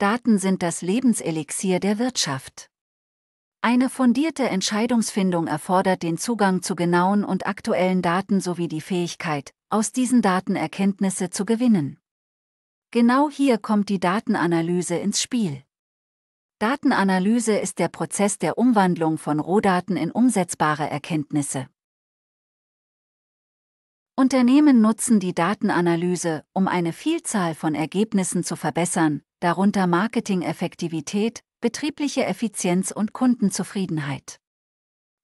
Daten sind das Lebenselixier der Wirtschaft. Eine fundierte Entscheidungsfindung erfordert den Zugang zu genauen und aktuellen Daten sowie die Fähigkeit, aus diesen Daten Erkenntnisse zu gewinnen. Genau hier kommt die Datenanalyse ins Spiel. Datenanalyse ist der Prozess der Umwandlung von Rohdaten in umsetzbare Erkenntnisse. Unternehmen nutzen die Datenanalyse, um eine Vielzahl von Ergebnissen zu verbessern, darunter Marketing-Effektivität, betriebliche Effizienz und Kundenzufriedenheit.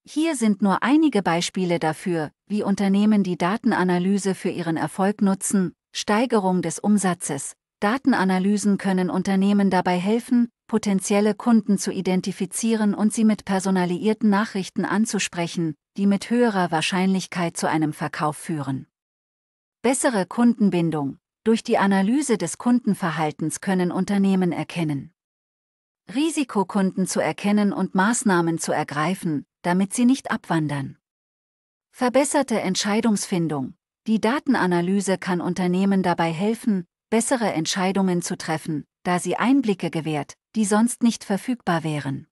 Hier sind nur einige Beispiele dafür, wie Unternehmen die Datenanalyse für ihren Erfolg nutzen, Steigerung des Umsatzes. Datenanalysen können Unternehmen dabei helfen, potenzielle Kunden zu identifizieren und sie mit personalisierten Nachrichten anzusprechen, die mit höherer Wahrscheinlichkeit zu einem Verkauf führen. Bessere Kundenbindung. Durch die Analyse des Kundenverhaltens können Unternehmen erkennen. Risikokunden zu erkennen und Maßnahmen zu ergreifen, damit sie nicht abwandern. Verbesserte Entscheidungsfindung. Die Datenanalyse kann Unternehmen dabei helfen, bessere Entscheidungen zu treffen, da sie Einblicke gewährt, die sonst nicht verfügbar wären.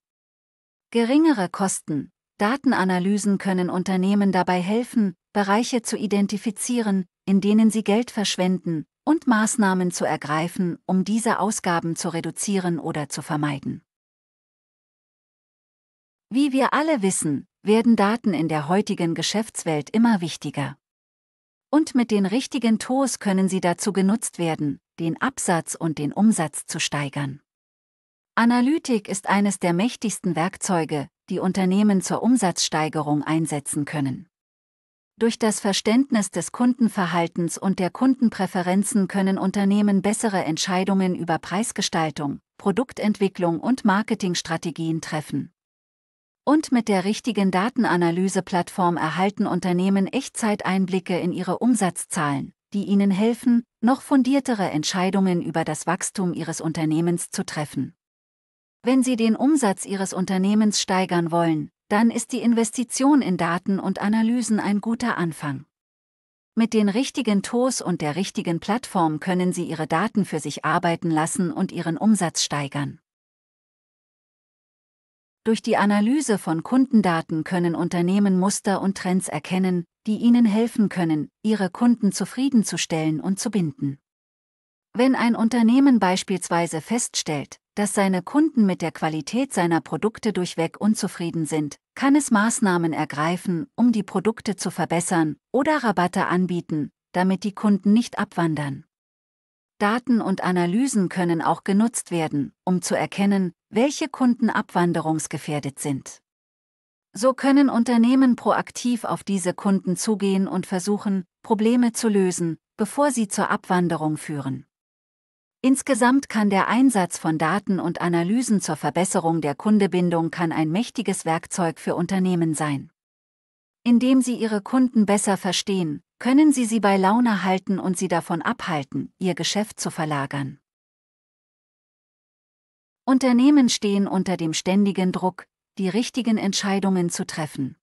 Geringere Kosten. Datenanalysen können Unternehmen dabei helfen, Bereiche zu identifizieren, in denen sie Geld verschwenden, und Maßnahmen zu ergreifen, um diese Ausgaben zu reduzieren oder zu vermeiden. Wie wir alle wissen, werden Daten in der heutigen Geschäftswelt immer wichtiger. Und mit den richtigen Tools können sie dazu genutzt werden, den Absatz und den Umsatz zu steigern. Analytik ist eines der mächtigsten Werkzeuge, die Unternehmen zur Umsatzsteigerung einsetzen können. Durch das Verständnis des Kundenverhaltens und der Kundenpräferenzen können Unternehmen bessere Entscheidungen über Preisgestaltung, Produktentwicklung und Marketingstrategien treffen. Und mit der richtigen Datenanalyseplattform erhalten Unternehmen Echtzeiteinblicke in ihre Umsatzzahlen, die ihnen helfen, noch fundiertere Entscheidungen über das Wachstum ihres Unternehmens zu treffen. Wenn Sie den Umsatz Ihres Unternehmens steigern wollen, dann ist die Investition in Daten und Analysen ein guter Anfang. Mit den richtigen Tools und der richtigen Plattform können Sie Ihre Daten für sich arbeiten lassen und Ihren Umsatz steigern. Durch die Analyse von Kundendaten können Unternehmen Muster und Trends erkennen, die ihnen helfen können, ihre Kunden zufriedenzustellen und zu binden. Wenn ein Unternehmen beispielsweise feststellt, dass seine Kunden mit der Qualität seiner Produkte durchweg unzufrieden sind, kann es Maßnahmen ergreifen, um die Produkte zu verbessern oder Rabatte anbieten, damit die Kunden nicht abwandern. Daten und Analysen können auch genutzt werden, um zu erkennen, welche Kunden abwanderungsgefährdet sind. So können Unternehmen proaktiv auf diese Kunden zugehen und versuchen, Probleme zu lösen, bevor sie zur Abwanderung führen. Insgesamt kann der Einsatz von Daten und Analysen zur Verbesserung der Kundebindung kann ein mächtiges Werkzeug für Unternehmen sein. Indem sie ihre Kunden besser verstehen, können sie sie bei Laune halten und sie davon abhalten, ihr Geschäft zu verlagern. Unternehmen stehen unter dem ständigen Druck, die richtigen Entscheidungen zu treffen.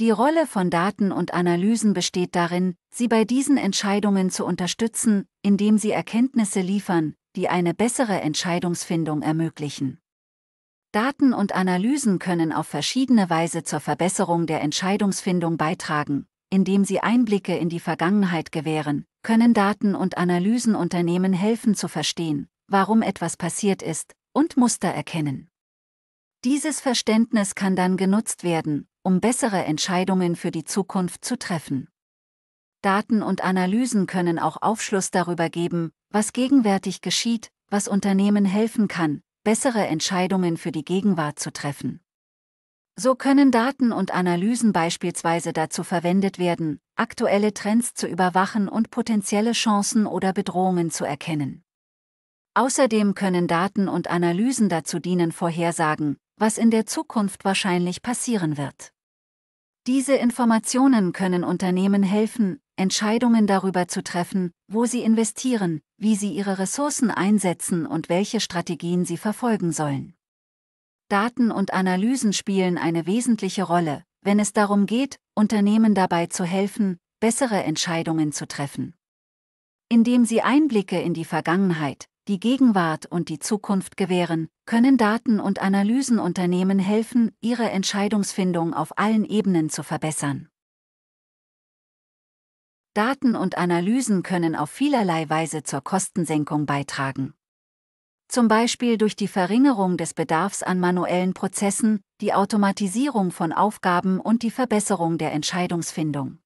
Die Rolle von Daten und Analysen besteht darin, sie bei diesen Entscheidungen zu unterstützen, indem sie Erkenntnisse liefern, die eine bessere Entscheidungsfindung ermöglichen. Daten und Analysen können auf verschiedene Weise zur Verbesserung der Entscheidungsfindung beitragen, indem sie Einblicke in die Vergangenheit gewähren, können Daten und Analysen Unternehmen helfen zu verstehen, warum etwas passiert ist, und Muster erkennen. Dieses Verständnis kann dann genutzt werden, um bessere Entscheidungen für die Zukunft zu treffen. Daten und Analysen können auch Aufschluss darüber geben, was gegenwärtig geschieht, was Unternehmen helfen kann, bessere Entscheidungen für die Gegenwart zu treffen. So können Daten und Analysen beispielsweise dazu verwendet werden, aktuelle Trends zu überwachen und potenzielle Chancen oder Bedrohungen zu erkennen. Außerdem können Daten und Analysen dazu dienen, Vorhersagen, was in der Zukunft wahrscheinlich passieren wird. Diese Informationen können Unternehmen helfen, Entscheidungen darüber zu treffen, wo sie investieren, wie sie ihre Ressourcen einsetzen und welche Strategien sie verfolgen sollen. Daten und Analysen spielen eine wesentliche Rolle, wenn es darum geht, Unternehmen dabei zu helfen, bessere Entscheidungen zu treffen. Indem sie Einblicke in die Vergangenheit, die Gegenwart und die Zukunft gewähren, können Daten- und Analysenunternehmen helfen, ihre Entscheidungsfindung auf allen Ebenen zu verbessern. Daten und Analysen können auf vielerlei Weise zur Kostensenkung beitragen. Zum Beispiel durch die Verringerung des Bedarfs an manuellen Prozessen, die Automatisierung von Aufgaben und die Verbesserung der Entscheidungsfindung.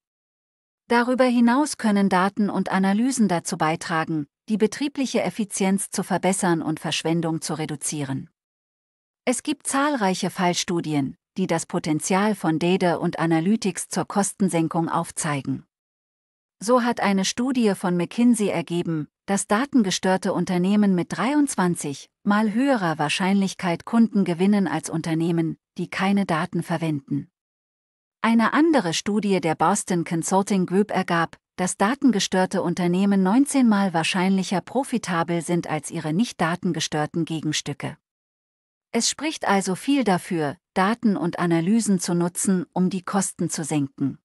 Darüber hinaus können Daten und Analysen dazu beitragen, die betriebliche Effizienz zu verbessern und Verschwendung zu reduzieren. Es gibt zahlreiche Fallstudien, die das Potenzial von Data und Analytics zur Kostensenkung aufzeigen. So hat eine Studie von McKinsey ergeben, dass datengestörte Unternehmen mit 23 mal höherer Wahrscheinlichkeit Kunden gewinnen als Unternehmen, die keine Daten verwenden. Eine andere Studie der Boston Consulting Group ergab, dass datengestörte Unternehmen 19 mal wahrscheinlicher profitabel sind als ihre nicht datengestörten Gegenstücke. Es spricht also viel dafür, Daten und Analysen zu nutzen, um die Kosten zu senken.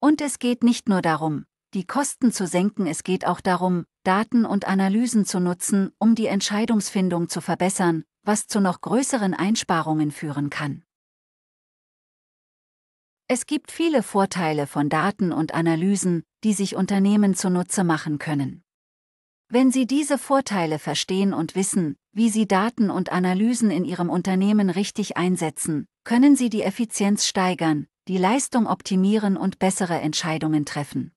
Und es geht nicht nur darum, die Kosten zu senken, es geht auch darum, Daten und Analysen zu nutzen, um die Entscheidungsfindung zu verbessern, was zu noch größeren Einsparungen führen kann. Es gibt viele Vorteile von Daten und Analysen, die sich Unternehmen zunutze machen können. Wenn Sie diese Vorteile verstehen und wissen, wie Sie Daten und Analysen in Ihrem Unternehmen richtig einsetzen, können Sie die Effizienz steigern, die Leistung optimieren und bessere Entscheidungen treffen.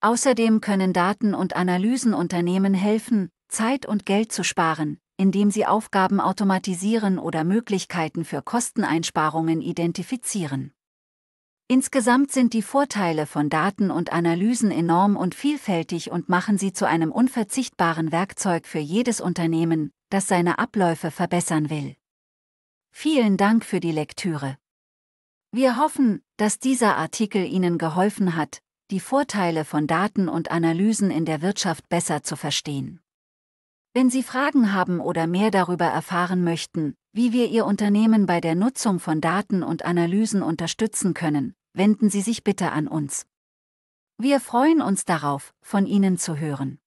Außerdem können Daten und Analysen Unternehmen helfen, Zeit und Geld zu sparen, indem sie Aufgaben automatisieren oder Möglichkeiten für Kosteneinsparungen identifizieren. Insgesamt sind die Vorteile von Daten und Analysen enorm und vielfältig und machen sie zu einem unverzichtbaren Werkzeug für jedes Unternehmen, das seine Abläufe verbessern will. Vielen Dank für die Lektüre. Wir hoffen, dass dieser Artikel Ihnen geholfen hat, die Vorteile von Daten und Analysen in der Wirtschaft besser zu verstehen. Wenn Sie Fragen haben oder mehr darüber erfahren möchten, wie wir Ihr Unternehmen bei der Nutzung von Daten und Analysen unterstützen können, wenden Sie sich bitte an uns. Wir freuen uns darauf, von Ihnen zu hören.